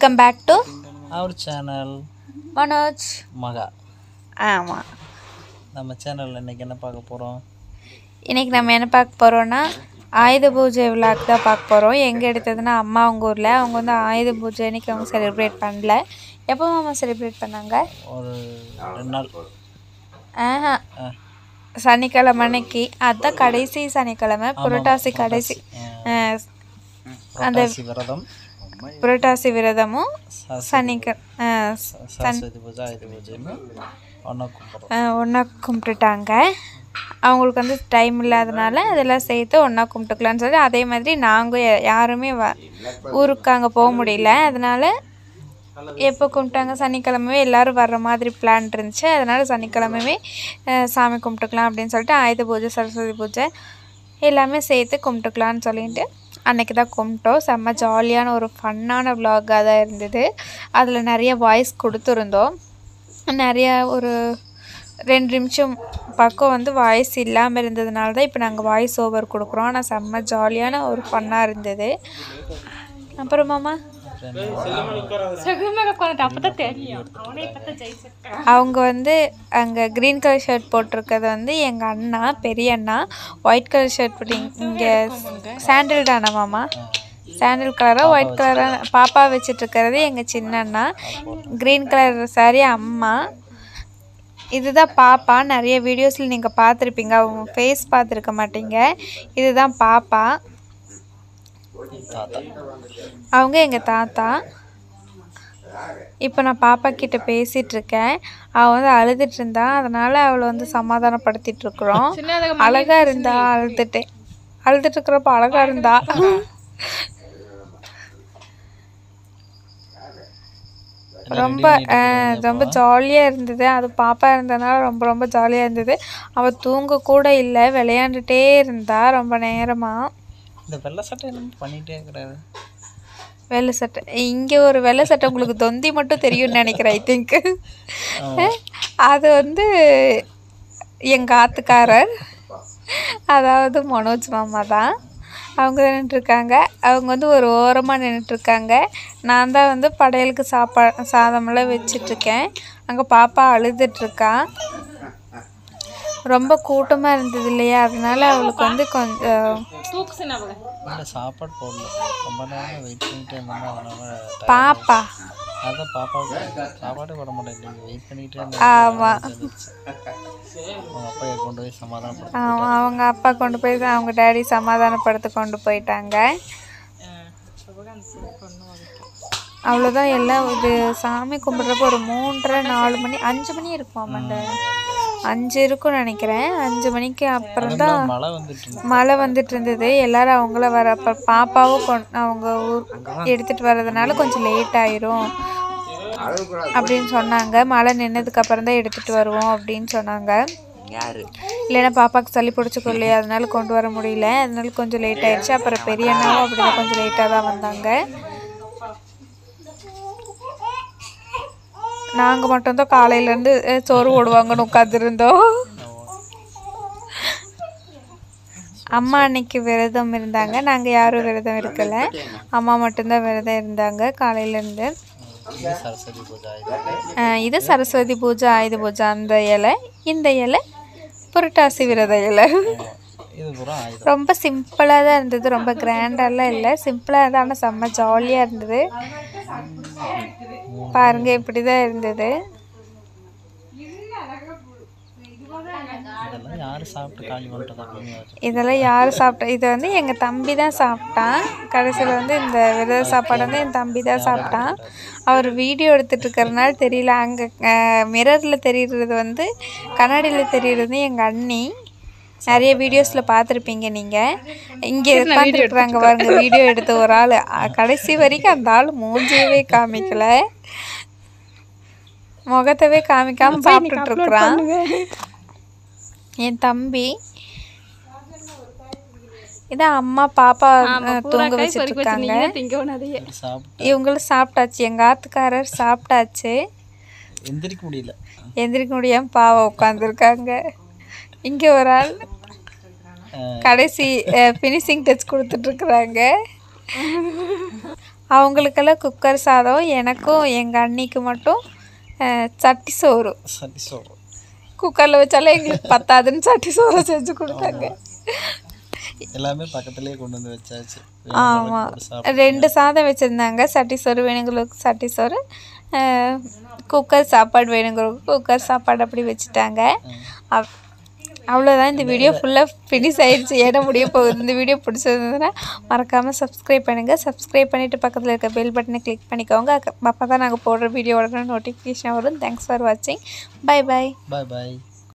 welcome back to our channel Manoj மகா ஆமாம் நம்ம சேனலில் இன்னைக்கு என்ன பார்க்க போகிறோம் இன்றைக்கி நம்ம என்ன பார்க்க போகிறோன்னா ஆயுத பூஜை விழாக்கு தான் பார்க்க போகிறோம் எங்கே எடுத்ததுன்னா அம்மா அவங்க ஊரில் அவங்க வந்து ஆயுத பூஜை அன்னைக்கு அவங்க செலிப்ரேட் பண்ணல எப்போ அம்மா செலிப்ரேட் பண்ணாங்க ஒரு ரெண்டு நாள் ஆஹா சனிக்கிழமை அன்னைக்கு அதுதான் கடைசி சனிக்கிழமை புரட்டாசி கடைசி அந்த விரதம் புரட்டாசி விரதமும் ஒன்னா ஒன்றா கும்பிட்டுட்டாங்க அவங்களுக்கு வந்து டைம் இல்லாதனால அதெல்லாம் சேர்த்து ஒன்றா கும்பிட்டுக்கலான்னு சொல்லி அதே மாதிரி நாங்கள் யாருமே வ ஊருக்கு அங்கே போக முடியல அதனால் எப்போ கும்பிட்டாங்க சனிக்கிழமையே எல்லோரும் வர்ற மாதிரி பிளான் இருந்துச்சு அதனால் சனிக்கிழமையே சாமி கும்பிட்டுக்கலாம் அப்படின்னு சொல்லிட்டு ஆயுத பூஜை சரஸ்வதி பூஜை எல்லாமே சேர்த்து கும்பிட்டுக்கலான்னு சொல்லிட்டு அன்றைக்கி தான் கும்பிட்டோம் செம்ம ஜாலியான ஒரு ஃபன்னான விலாகாக தான் இருந்தது அதில் நிறைய வாய்ஸ் கொடுத்துருந்தோம் நிறைய ஒரு ரெண்டு நிமிஷம் பக்கம் வந்து வாய்ஸ் இல்லாமல் இருந்ததுனால தான் இப்போ நாங்கள் வாய்ஸ் ஓவர் கொடுக்குறோம் ஆனால் செம்ம ஜாலியான ஒரு ஃபன்னாக இருந்தது அப்புறமாம்மா அவங்க வந்து அங்கே க்ரீன் கலர் ஷர்ட் போட்டிருக்கிறது வந்து எங்கள் அண்ணா பெரிய அண்ணா ஒயிட் கலர் ஷர்ட் போட்டி இங்கே சாண்டில் தானே மாமா சாண்டில் கலராக ஒயிட் கலராக பாப்பா இருக்கிறது எங்கள் சின்ன அண்ணா க்ரீன் கலர் சாரி அம்மா இதுதான் பாப்பா நிறைய வீடியோஸில் நீங்கள் பார்த்துருப்பீங்க அவங்க ஃபேஸ் பார்த்துருக்க மாட்டீங்க இதுதான் பாப்பா தாத்தா அவங்க எங்கள் தாத்தா இப்போ நான் பாப்பா கிட்ட பேசிட்டு இருக்கேன் அவள் வந்து அழுதுட்டு இருந்தா அதனால அவளை வந்து சமாதானப்படுத்திட்டு இருக்கிறோம் அழகா இருந்தா அழுதுட்டேன் அழுதுட்டு இருக்கிறப்ப அழகா இருந்தா ரொம்ப ரொம்ப ஜாலியா இருந்தது அது பாப்பா இருந்ததுனால ரொம்ப ரொம்ப ஜாலியா இருந்தது அவள் தூங்க கூட இல்லை விளையாண்டுட்டே இருந்தா ரொம்ப நேரமா இந்த வெள்ளை சட்டை என்ன பண்ணிகிட்டே இருக்கிறாரு வெள்ளை சட்டை இங்கே ஒரு வெள்ளை சட்டை உங்களுக்கு தொந்தி மட்டும் தெரியும்னு நினைக்கிறேன் ஐ திங்க் அது வந்து எங்கள் ஆத்துக்காரர் அதாவது மனோஜ் மாமா தான் அவங்க நின்றுருக்காங்க அவங்க வந்து ஒரு ஓரமாக நின்றுட்டுருக்காங்க நான் தான் வந்து படையலுக்கு சாப்பா சாதமெல்லாம் வச்சிட்ருக்கேன் அங்கே பாப்பா அழுதுட்ருக்கா ரொம்ப கூட்டமாக இருந்தது இல்லையா அதனால அவளுக்கு வந்து கொஞ்சம் சாப்பாடு போடல ரொம்ப நேரம் வெயிட் பண்ணிட்டே இருந்தாங்க பாப்பா அதான் சாப்பாடு போட மாட்டேன் வெயிட் பண்ணிட்டே ஆமாம் அவங்க அப்பா கொண்டு போய் ஆமாம் அவங்க அப்பா கொண்டு போய் அவங்க டேடி சமாதானப்படுத்த கொண்டு போயிட்டாங்க அவ்வளோதான் எல்லாம் இது சாமி கும்பிட்றப்போ ஒரு மூன்றரை நாலு மணி அஞ்சு மணி இருக்கும் அந்த அஞ்சு இருக்கும்னு நினைக்கிறேன் அஞ்சு மணிக்கு அப்புறம் தான் மழை வந்துட்டு இருந்தது எல்லாரும் அவங்கள வர அப்புறம் பாப்பாவும் கொண் அவங்க ஊர் எடுத்துகிட்டு வர்றதுனால கொஞ்சம் லேட் ஆயிரும் அப்படின்னு சொன்னாங்க மழை அப்புறம் தான் எடுத்துகிட்டு வருவோம் அப்படின்னு சொன்னாங்க இல்லைன்னா பாப்பாவுக்கு சளி பிடிச்சிக்கும் இல்லையா அதனால கொண்டு வர முடியல அதனால கொஞ்சம் லேட் ஆயிடுச்சு அப்புறம் பெரிய அண்ணாவும் அப்படிதான் கொஞ்சம் லேட்டாக தான் வந்தாங்க நாங்கள் மட்டும்தான் காலையிலேருந்து சோறு போடுவாங்கன்னு உட்காந்துருந்தோம் அம்மா அன்னைக்கு விரதம் இருந்தாங்க நாங்கள் யாரும் விரதம் இருக்கலை அம்மா மட்டும்தான் விரதம் இருந்தாங்க காலையிலேருந்து இது சரஸ்வதி பூஜை ஆயுத பூஜை அந்த இலை இந்த இலை புரட்டாசி விரத இலை ரொம்ப சிம்பிளாக தான் இருந்தது ரொம்ப கிராண்டெல்லாம் இல்லை சிம்பிளாக இருந்தால் ஆனால் செம்ம ஜாலியாக இருந்தது பாருங்கள் இப்படி தான் இருந்தது இதெல்லாம் யாரும் சாப்பிட்டா இதை வந்து எங்கள் தம்பி தான் சாப்பிட்டான் கடைசியில் வந்து இந்த வித சாப்பாடு வந்து என் தம்பி தான் சாப்பிட்டான் அவர் வீடியோ எடுத்துகிட்டு இருக்கிறதுனால தெரியல அங்கே மிரரில் தெரிகிறது வந்து கண்ணாடியில் தெரிகிறது எங்கள் அண்ணி நிறைய வீடியோஸில் பார்த்துருப்பீங்க நீங்கள் இங்கே உட்காந்துருக்குறாங்க பாருங்க வீடியோ எடுத்த ஒரு ஆள் கடைசி வரைக்கும் அந்த ஆள் மூஞ்சியவே காமிக்கலை முகத்தவே காமிக்காம சாப்பிட்டுட்ருக்குறான் என் தம்பி இதான் அம்மா பாப்பா தூங்க வச்சுட்டு இருக்காங்க இவங்களும் சாப்பிட்டாச்சு எங்கள் ஆத்துக்காரர் சாப்பிட்டாச்சு எந்திரிக்க முடியல எந்திரிக்க முடியாமல் பாவம் உட்காந்துருக்காங்க இங்கே ஒரு ஆள் கடைசி ஃபினிஷிங் டச் கொடுத்துட்ருக்குறாங்க அவங்களுக்கெல்லாம் குக்கர் சாதம் எனக்கும் எங்கள் அண்ணிக்கு மட்டும் சட்டி சோறு சட்டி சோறு குக்கரில் வச்சாலே எங்களுக்கு பத்தாதுன்னு சட்டி சோறு செஞ்சு கொடுத்தாங்க எல்லாமே பக்கத்துலயே கொண்டு வந்து வச்சாச்சு ஆமாம் ரெண்டு சாதம் வச்சுருந்தாங்க சட்டி சோறு வேணுங்களுக்கு சட்டி சோறு குக்கர் சாப்பாடு வேணுங்கிறவங்க குக்கர் சாப்பாடு அப்படி வச்சுட்டாங்க அப் அவ்வளோதான் இந்த வீடியோ ஃபுல்லாக ஃபினிஷ் ஆகிடுச்சு ஏட முடிய போகுது இந்த வீடியோ பிடிச்சதுன்னா மறக்காமல் சப்ஸ்கிரைப் பண்ணுங்கள் சப்ஸ்கிரைப் பண்ணிவிட்டு பக்கத்தில் இருக்க பெல் பட்டனை கிளிக் பண்ணிக்கோங்க அப்போ தான் நாங்கள் போடுற வீடியோ உடனே நோட்டிஃபிகேஷன் வரும் தேங்க்ஸ் ஃபார் வாட்சிங் பாய் பாய் பாய் பாய்